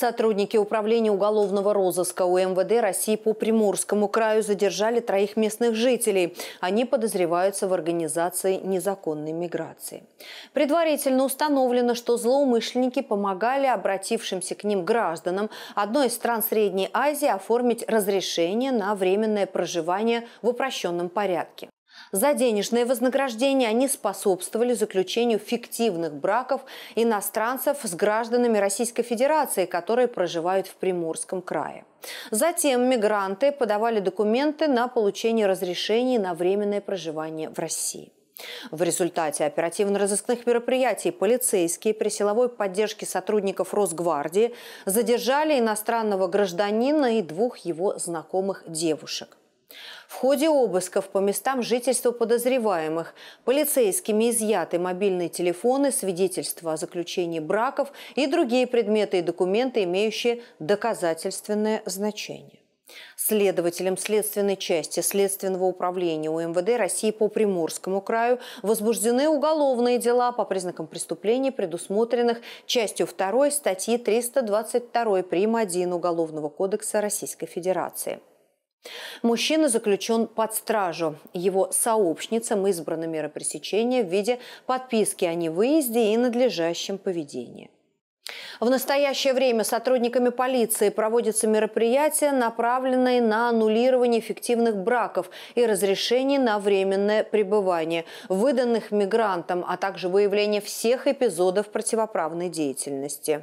Сотрудники Управления уголовного розыска УМВД России по Приморскому краю задержали троих местных жителей. Они подозреваются в организации незаконной миграции. Предварительно установлено, что злоумышленники помогали обратившимся к ним гражданам одной из стран Средней Азии оформить разрешение на временное проживание в упрощенном порядке. За денежное вознаграждение они способствовали заключению фиктивных браков иностранцев с гражданами Российской Федерации, которые проживают в Приморском крае. Затем мигранты подавали документы на получение разрешений на временное проживание в России. В результате оперативно-розыскных мероприятий полицейские при силовой поддержке сотрудников Росгвардии задержали иностранного гражданина и двух его знакомых девушек. В ходе обысков по местам жительства подозреваемых полицейскими изъяты мобильные телефоны, свидетельства о заключении браков и другие предметы и документы, имеющие доказательственное значение. Следователям следственной части Следственного управления УМВД России по Приморскому краю возбуждены уголовные дела по признакам преступлений, предусмотренных частью 2 статьи 322 прим. 1 Уголовного кодекса Российской Федерации – Мужчина заключен под стражу. Его сообщницам избраны мера пресечения в виде подписки о невыезде и надлежащем поведении. В настоящее время сотрудниками полиции проводятся мероприятия, направленные на аннулирование фиктивных браков и разрешение на временное пребывание, выданных мигрантам, а также выявление всех эпизодов противоправной деятельности.